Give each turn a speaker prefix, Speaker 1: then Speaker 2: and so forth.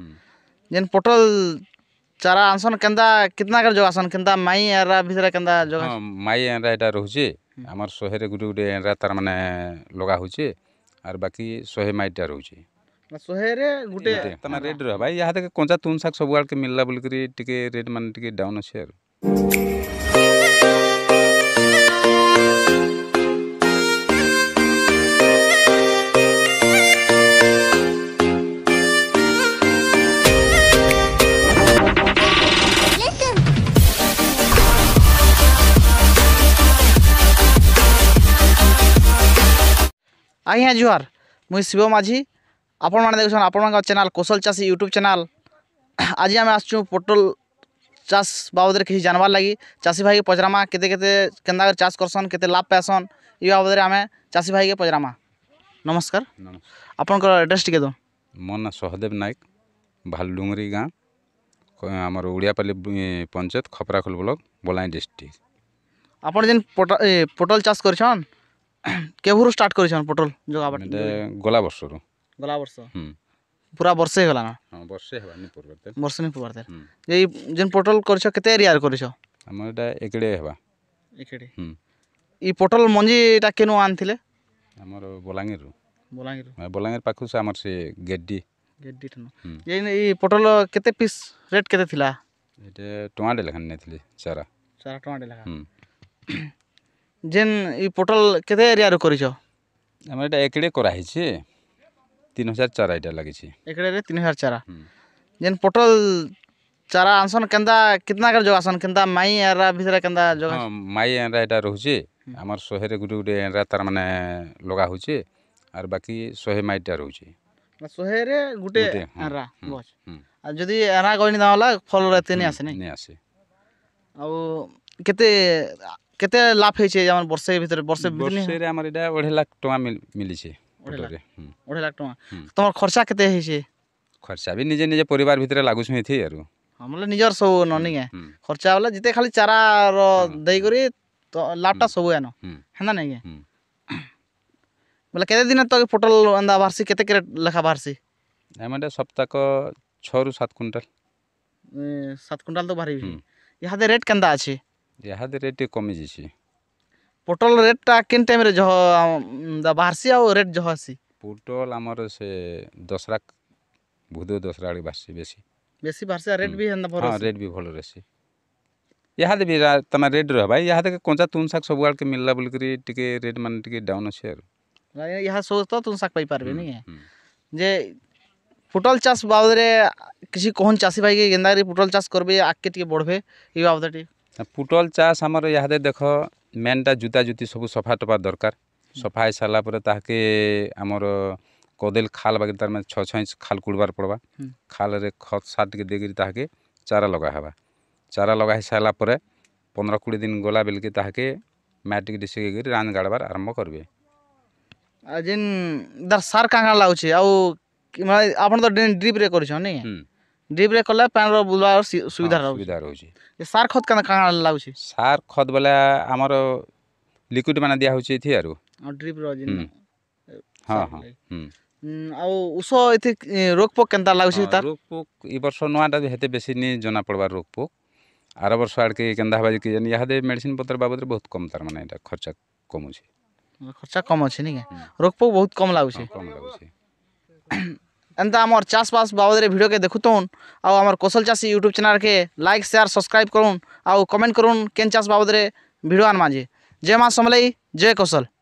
Speaker 1: जेन पोटल ଚାରା ଆନସନ୍ କେନ୍ତା କେତନା କରି ଯୋଗାସନ୍ କେନ୍ତା ମାଇ ଏରା ଭିତରେ କେନ୍ତା ଯୋଗା
Speaker 2: ମାଇ ଏରା ଏଟା ରହୁଛି ଆମର ଶହେରେ ଗୋଟେ ଗୋଟେ ଏରା ତାର ମାନେ ଲଗା ହଉଛି ଆର୍ ବାକି ଶହେ ମାଇଟା ରହୁଛି
Speaker 1: ଶହେରେ ଗୋଟେ ତମେ
Speaker 2: ରେଟ୍ ରହ ଭାଇ ଏହା କଞ୍ଚା ତୁନ୍ ଶାଗ ସବୁ ଆଡ଼କେ ମିଳିଲା ବୋଲିକରି ଟିକେ ରେଟ୍ ମାନେ ଟିକେ ଡାଉନ୍ ଅଛି ଆରୁ
Speaker 1: आज्ञा जुआर मुझ शिव माझी आपण मैंने देखें आपण चैनल कौशल चाषी यूट्यूब चैनल आज आम आस पोटल चाष बाबद किसी जानवार लगी चाषी भाई पचरामा के केन्दा चाष करसन के लाभ पैसन ये बाबद आम चाषी भाई पचरामा नमस्कार आपण एड्रेस टी दो
Speaker 2: मो ना सहदेव नायक भालडुंगरी गाँ आम ओडियापाली पंचायत खपराखोल ब्लक बलाई डिस्ट्रिक्ट
Speaker 1: आपड़ जेन पोटल चाष कर କେବେରୁ ଷ୍ଟାର୍ଟ କରିଛନ୍ ପୋଟଲ ଯୋଗାବାଟ ଗଲା ବର୍ଷରୁ ଗଲା ବର୍ଷ ପୁରା ବର୍ଷେ ହେଇଗଲାନ
Speaker 2: ବର୍ଷେ ହେବାନି ପୂର୍ବରୁ ବର୍ଷେ ନି ପୂର୍ବରୁ
Speaker 1: ଏଇ ଯେନ୍ ପୋଟଲ କରିଛ କେତେ ଏରିଆରେ କରିଛ ଆମର ଏଇଟା ଏକଡ଼େ ହେବା ଏକଡ଼େ ଇ ପୋଟଲ ମଞ୍ଜିଟା କେନୁ ଆଣିଥିଲେ
Speaker 2: ଆମର ବଲାଙ୍ଗୀରରୁ ବଲାଙ୍ଗୀର ବଲାଙ୍ଗୀର ପାଖକୁ ଆମର ସେ ଗେଡ଼ି
Speaker 1: ଗେଡ଼ି ଠାନ ଏଇ ପୋଟଲ କେତେ ପିସ୍ ରେଟ୍ କେତେ ଥିଲା
Speaker 2: ଏଇଟା ଟଙ୍କାଟେ ଲେଖା ନେଇଥିଲି ଚାରା
Speaker 1: ଚାରା ଟଙ୍କାଟେ ଲେଖା ଯେନ୍ ଇ ପୋଟଲ କେତେ ଏରିଆରୁ କରିଛ
Speaker 2: ଆମର ଏଇଟା ଏକଡ଼େ କରାହେଇଛି ତିନି ହଜାର ଚାରା ଏଇଟା ଲାଗିଛି
Speaker 1: ଏକଡ଼େରେ ତିନି ହଜାର ଚାରା ଯେନ୍ ପୋଟଲ ଚାରା ଆନ୍ସନ୍ କେନ୍ତା କେତନା କରି ଯୋଗାସନ୍ କେନ୍ତା ମାଇ ଏରା ଭିତରେ କେନ୍ତା ଯୋଗା
Speaker 2: ମାଇ ଏରା ଏଇଟା ରହୁଛି ଆମର ଶହେରେ ଗୋଟେ ଗୋଟେ ଏରା ତାର ମାନେ ଲଗା ହଉଛି ଆର୍ ବାକି ଶହେ ମାଇଟା ରହୁଛି
Speaker 1: ଶହେରେ ଗୋଟେ ଏରା ଆର୍ ଯଦି ଏରା ଗଇନି ତାହେଲେ ଫଲରେ ଏତେ ନେଇ ଆସେ ନେଇ ଆସେ ଆଉ କେତେ କେତେ ଲାଭ ହେଇଛି ଆମର ବର୍ଷେ ଭିତରେ ବର୍ଷେ ବର୍ଷରେ ଆମର ଏଇଟା ଅଢ଼େଇ ଲାଖ ଟଙ୍କା
Speaker 2: ମିଳିଛି ଅଢ଼େଇ
Speaker 1: ଲାଖ ଟଙ୍କା ତମର ଖର୍ଚ୍ଚା କେତେ ହେଇଛି ଖର୍ଚ୍ଚା ବି
Speaker 2: ନିଜେ ନିଜେ ପରିବାର ଭିତରେ ଲାଗୁଛୁ ଏଥି ଆରୁ
Speaker 1: ବୋଲେ ନିଜର ସବୁ ନ ନିକେ ଖର୍ଚ୍ଚା ବୋଲେ ଯେତେ ଖାଲି ଚାରାର ଦେଇକରି ତ ଲାଭଟା ସବୁ ଏନ ହେନ୍ତା ନାଇଁ କି ବୋଲେ କେତେ ଦିନ ତ ପୋଟଲ ଏନ୍ତା ବାହାରସି କେତେ କେତେ ଲେଖା ବାହାରସି ଏମାନେ ସପ୍ତାହକ ଛଅରୁ ସାତ କୁଇଣ୍ଟାଲ ସାତ କୁଇଣ୍ଟାଲ ତ ବାହାରିବି ଇହାଦେ ରେଟ୍ କେନ୍ତା ଅଛି
Speaker 2: यहाँ रेट कमी
Speaker 1: पोटल रेटा किन टाइम जह बाहर आट जह आसी
Speaker 2: पोटल आमर से दसरा भुद दसरा बाहर बेस
Speaker 1: बेस बाहर रेट भी हाँ रेट
Speaker 2: भी भल रही यहाँ भी तुम रेट रहा यहाँ कंचा तुन शाग सब आड़े मिलला बोल टे रेट मान डाउन अच्छे
Speaker 1: यहाँ सब तो तुन शाग पाई नहीं जे पोटल चाष बाबद किसी कौन चाषी भाई के पोटल चाष करबे आगे बढ़े ये बाबद टी পুটল
Speaker 2: চাষ আমার ইহাদে দেখ মেনটা জুতা জুতি সব সফা টপা দরকার সফা হয়ে সারা পরে তাহাকে আমার কদেল খাল বাকি তার মানে ছ ছ ইঞ্চ খাল কুড়বার পড়বা খালে খত সার টিকে দিয়ে তাহাকে চারা লগা হবা চারা লগা হয়ে সারা পরে পনেরো কুড়ি দিন গলা বেলকে তাহাকে টিকে ডিসিকে গিয়ে রান গাড়বার আরম্ভ করবে
Speaker 1: ଯେନ୍ ତାର୍ ସାର୍ କାଁ କାଁ ଲାଗୁଛେ ଆଉ ଆପଣ ତ ଡ୍ରିପ୍ରେ ଡ୍ରିପ୍ରେ କଲେ ପାଣିର ବୁଲାର ସୁବିଧା ସୁବିଧା ରହୁଛି ସାର ଖତ କେନ୍ତା କାଣା ଲାଗୁଛି
Speaker 2: ସାର ଖତ ବୋଲେ ଆମର ଲିକ୍ୱିଡ଼ ମାନେ ଦିଆହେଉଛି ହେଉଛି ଏଠି ଆରୁ ଡ୍ରିପ୍ର ହଁ ହଁ
Speaker 1: ଆଉ ଉଷ ଏଥି ରୋଗ ପୋକ କେନ୍ତା ଲାଗୁଛି ତାର ରୋଗ ପୋକ
Speaker 2: ଏ ବର୍ଷ ନୂଆଟା ହେତେ ବେଶୀ ନି ଜଣା ପଡ଼ବାର ରୋଗ ପୋକ ଆର ବର୍ଷ ଆଡ଼କେ କେନ୍ତା ହେବା କି ଜାନି ଇହାଦେ ମେଡ଼ିସିନ ପତ୍ର ବାବଦରେ ବହୁତ କମ୍ ତାର ମାନେ ଏଇଟା ଖର୍ଚ୍ଚ କମୁଛି
Speaker 1: ଖର୍ଚ୍ଚା କମ୍ ଅଛି ନାଇଁ ରୋଗ ପୋକ ବହୁତ କମ୍ ଲାଗୁଛି କମ୍ ଲାଗୁଛି ଏନ୍ତା ଆମର୍ ଚାଷ୍ବାସ୍ ବାବଦରେ ଭିଡ଼ିଓକେ ଦେଖୁଥୁନ୍ ଆଉ ଆମର୍ କୌଶଲ ଚାଷୀ ୟୁଟ୍ୟୁବ୍ ଚ୍ୟାନେଲ୍କେ ଲାଇକ୍ ସେୟାର୍ ସବସ୍କ୍ରାଇବ୍ କରୁନ୍ ଆଉ କମେଣ୍ଟ କରୁନ୍ କେନ୍ ଚାଷ୍ ବାବଦରେ ଭିଡ଼ିଓ ଆନ୍ମା ଯେ ଜୟ ମା ସମଲେଇ ଜୟ କୌଶଲ